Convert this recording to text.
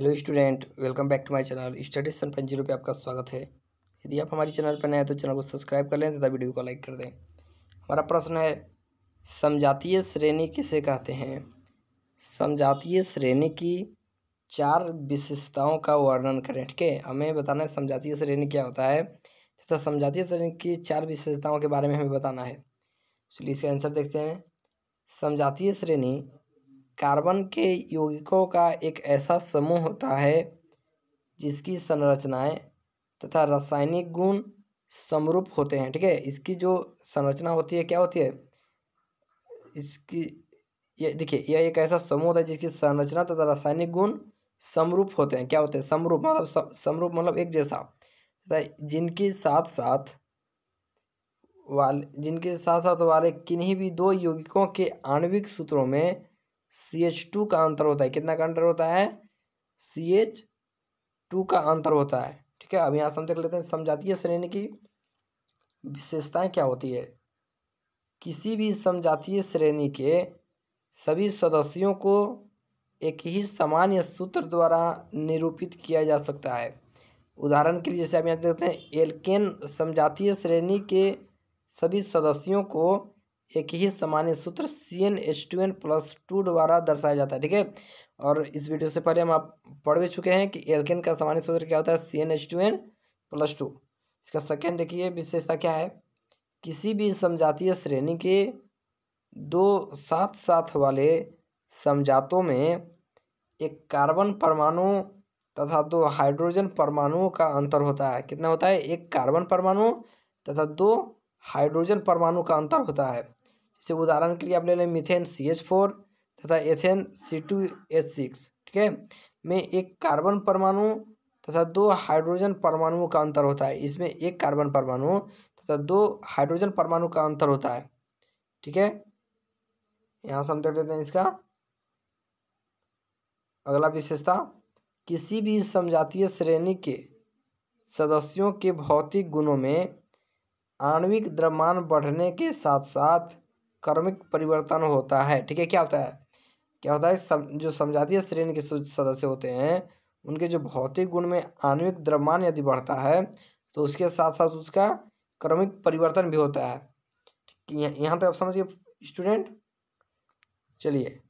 hello student welcome back to my channel study सन पन zero पे आपका स्वागत है यदि आप हमारे चैनल पर नए हैं तो चैनल को सब्सक्राइब कर लें तथा वीडियो को लाइक कर दें हमारा प्रश्न है समजातीय श्रेणी किसे कहते हैं समजातीय श्रेणी की चार विशेषताओं का वर्णन करें ठीक है हमें बताना है समजातीय श्रेणी क्या होता है तथा समझातीय श्रेणी की चार विशेषताओं के बारे में हमें बताना है चलिए इसका आंसर देखते हैं समझातीय श्रेणी कार्बन के यौगिकों का एक ऐसा समूह होता है जिसकी संरचनाएं तथा रासायनिक गुण समरूप होते हैं ठीक है इसकी जो संरचना होती है क्या होती है इसकी ये देखिए यह एक ऐसा समूह होता है जिसकी संरचना तथा रासायनिक गुण समरूप होते हैं क्या होते हैं समरूप मतलब समरूप मतलब एक जैसा तथा जिनके साथ साथ वाले जिनके साथ साथ वाले किन्हीं भी दो यौगिकों के आणविक सूत्रों में सी एच टू का अंतर होता है कितना का अंतर होता है सी एच टू का अंतर होता है ठीक है अब यहाँ समझ लेते हैं समझातीय श्रेणी की विशेषताएं क्या होती है किसी भी समझातीय श्रेणी के सभी सदस्यों को एक ही सामान्य सूत्र द्वारा निरूपित किया जा सकता है उदाहरण के लिए जैसे आप यहाँ देखते हैं एल्केन समझातीय श्रेणी के सभी सदस्यों को एक ही सामान्य सूत्र C N H two N plus two द्वारा दर्शाया जाता है ठीक है और इस वीडियो से पहले हम आप पढ़ भी चुके हैं कि एल्केन का सामान्य सूत्र क्या होता है C N H two N plus two इसका सेकेंड देखिए विशेषता क्या है किसी भी समझातीय श्रेणी के दो साथ साथ वाले समझातों में एक कार्बन परमाणु तथा दो हाइड्रोजन परमाणुओं का अंतर होता है कितना होता है एक कार्बन परमाणु तथा दो हाइड्रोजन परमाणु का अंतर होता है जैसे उदाहरण के लिए आप ले लें मिथेन सी एच फोर तथा ethane C two H six ठीक है में एक कार्बन परमाणु तथा दो हाइड्रोजन परमाणुओं का अंतर होता है इसमें एक कार्बन परमाणु तथा दो हाइड्रोजन परमाणु का अंतर होता है ठीक है यहाँ से हम देख लेते हैं इसका अगला विशेषता किसी भी समजातीय श्रेणी के सदस्यों के भौतिक गुणों में आणविक द्रव्यमान बढ़ने के साथ साथ कर्मिक परिवर्तन होता है ठीक है क्या होता है क्या होता है सब जो समझातीय श्रेणी के सदस्य होते हैं उनके जो भौतिक गुण में आणविक द्रव्यमान यदि बढ़ता है तो उसके साथ साथ उसका क्रमिक परिवर्तन भी होता है यहाँ तक आप समझिए स्टूडेंट चलिए